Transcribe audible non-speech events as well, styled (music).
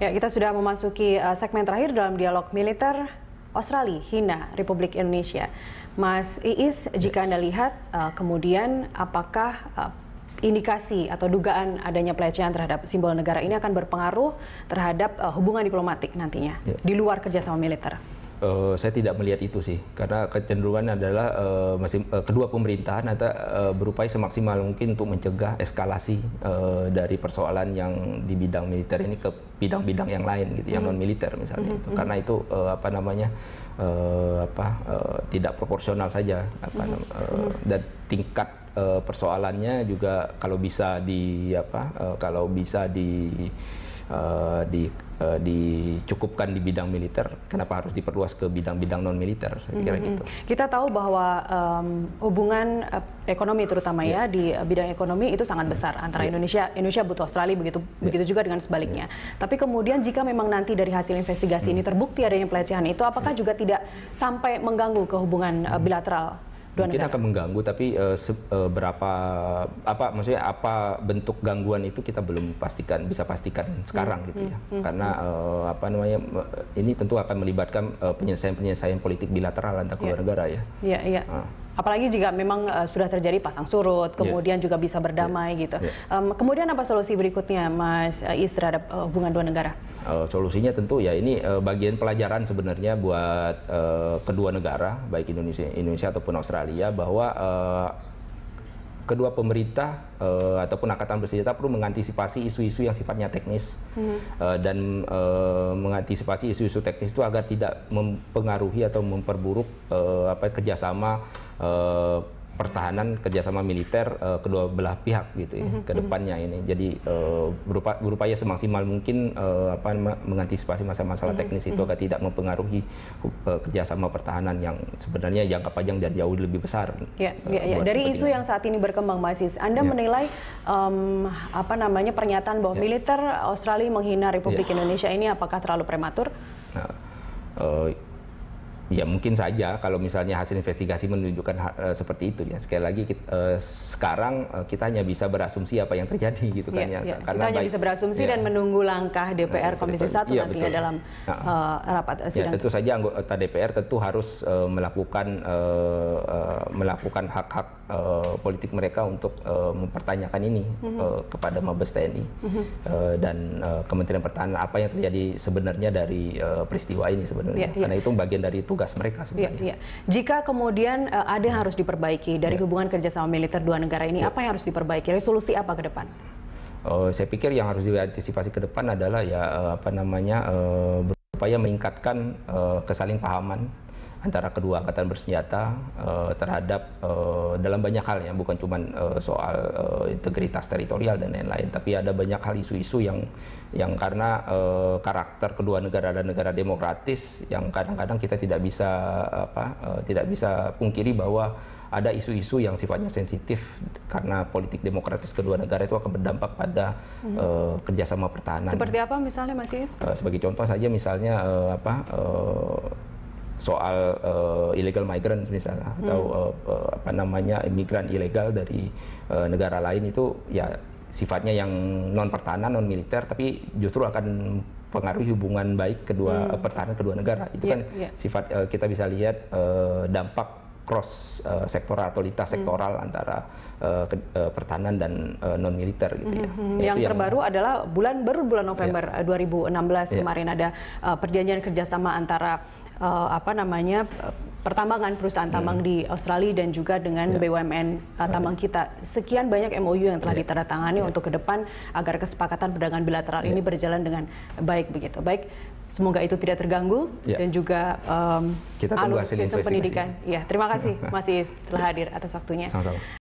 Ya, kita sudah memasuki uh, segmen terakhir dalam dialog militer Australia, Hina, Republik Indonesia. Mas Iis, jika Anda lihat uh, kemudian apakah uh, indikasi atau dugaan adanya pelecehan terhadap simbol negara ini akan berpengaruh terhadap uh, hubungan diplomatik nantinya yeah. di luar kerjasama militer? Uh, saya tidak melihat itu sih, karena kecenderungan adalah uh, eh, masih, eh, uh, kedua pemerintahan atau uh, berupaya semaksimal mungkin untuk mencegah eskalasi uh, dari persoalan yang di bidang militer ini ke bidang-bidang yang lain gitu, mm yang hmm. non militer misalnya. Mm -hmm. itu. Hmm. Karena itu uh, apa namanya uh, apa uh, tidak proporsional saja apa mm -hmm. uh, dan tingkat uh, persoalannya juga kalau bisa di apa uh, kalau bisa di uh, di eh, dicukupkan di bidang militer, kenapa harus diperluas ke bidang-bidang non militer? Saya kira mm -hmm. gitu. Kita tahu bahwa um, hubungan eh, ekonomi terutama yeah. ya iya. di bidang ekonomi itu sangat besar antara yeah. Indonesia Indonesia butuh Australia begitu yeah. begitu juga dengan sebaliknya. Yeah. Tapi kemudian jika memang nanti dari hasil investigasi mm -hmm. ini terbukti adanya pelecehan itu, apakah yeah. juga tidak sampai mengganggu kehubungan uh, bilateral kita mungkin negara. akan mengganggu tapi uh, se, uh, berapa apa maksudnya apa bentuk gangguan itu kita belum pastikan bisa pastikan hmm. sekarang gitu ya hmm. karena uh, apa namanya ini tentu akan melibatkan uh, penyelesaian penyelesaian politik bilateral antar ya. kedua yeah. negara ya. Iya yeah, ya. iya. Yeah. uh. Apalagi jika memang uh, sudah terjadi pasang surut, ya. kemudian yeah. juga bisa berdamai yeah. gitu. Yeah. Um, kemudian apa solusi berikutnya, Mas Is terhadap uh, hubungan dua negara? Uh, solusinya tentu ya ini uh, bagian pelajaran sebenarnya buat uh, kedua negara baik Indonesia Indonesia ataupun Australia bahwa uh, kedua pemerintah uh, ataupun angkatan bersenjata perlu mengantisipasi isu-isu yang sifatnya teknis mm-hmm. uh, dan uh, mengantisipasi isu-isu teknis itu agar tidak mempengaruhi atau memperburuk uh, apa kerjasama uh, pertahanan kerjasama militer uh, kedua belah pihak gitu ya mm -hmm. ke mhm. depannya ini. Jadi uh, berupa, berupaya semaksimal mungkin uh, apa mengantisipasi masalah-masalah mm -hmm. teknis itu mhm. agar tidak mempengaruhi uh, kerjasama pertahanan yang sebenarnya jangka panjang dan jauh lebih besar. Ya, uh, ya, ya. dari isu yang saat ini berkembang masih, Anda ya. menilai um, apa namanya pernyataan bahwa ya. militer Australia menghina Republik ya. Indonesia ini apakah terlalu prematur? Nah, uh, Ya mungkin saja kalau misalnya hasil investigasi menunjukkan uh, seperti itu ya. Sekali lagi kita, uh, eh, sekarang uh, kita hanya bisa berasumsi apa yang terjadi (laughs) gitu kan iya, ya. Iya. Karena kita hanya bisa berasumsi ya. dan menunggu langkah DPR Komisi Satu ya, nantinya betul. dalam uh, rapat ya, sidang. Ya, tentu saja anggota DPR tentu harus uh, melakukan uh, uh, melakukan hak-hak uh, politik mereka untuk uh, mempertanyakan ini mm -hmm. uh, kepada Mabes TNI mm -hmm. uh, dan uh, Kementerian Pertahanan apa yang terjadi sebenarnya dari uh, peristiwa ini sebenarnya. Yeah, yeah. Karena itu bagian dari tugas tugas mereka iya, sebenarnya. Ya, ya. Jika kemudian uh, ada yang iya. harus diperbaiki dari ya. hubungan kerjasama militer dua negara ini, ya. apa yang harus diperbaiki? Resolusi apa ke depan? Uh, saya pikir yang harus diantisipasi ke depan adalah ya uh, apa namanya uh, berupaya meningkatkan uh, kesalingpahaman antara kedua angkatan bersenjata uh, terhadap uh, dalam banyak hal ya bukan cuma uh, eh, soal uh, integritas teritorial dan lain-lain tapi ada banyak hal isu-isu yang yang karena uh, karakter kedua negara dan negara demokratis yang kadang-kadang kita tidak bisa apa uh, tidak bisa pungkiri bahwa ada isu-isu yang sifatnya sensitif karena politik demokratis kedua negara itu akan berdampak pada hmm uh, kerjasama pertahanan. Seperti apa misalnya Mas Is? Uh, sebagai contoh saja misalnya uh, apa uh, soal uh, illegal migrant misalnya hmm. atau uh, apa namanya imigran ilegal dari uh, negara lain itu ya sifatnya yang non pertahanan non militer tapi justru akan pengaruhi hubungan baik kedua hmm. pertahanan kedua negara itu yeah, kan yeah. sifat uh, kita bisa lihat uh, dampak cross uh, sektoral atau lintas hmm. sektoral hmm. antara uh, ke, uh, pertahanan dan uh, non militer gitu ya. Hmm. Ya, yang, terbaru yang... adalah bulan baru bulan ya. November yeah. 2016 yeah. kemarin ada uh, perjanjian kerjasama antara uh, apa namanya pertambangan perusahaan tambang ya. di Australia dan juga dengan yeah. BUMN uh, tambang yeah. kita. Sekian banyak MOU yang telah yeah. ditandatangani yeah. untuk ke depan agar kesepakatan perdagangan bilateral yeah. ini berjalan dengan baik begitu. Baik, semoga itu tidak terganggu ya. dan juga um, kita hasil sistem pendidikan. Ya, terima kasih (laughs) masih telah hadir atas waktunya. Sama-sama.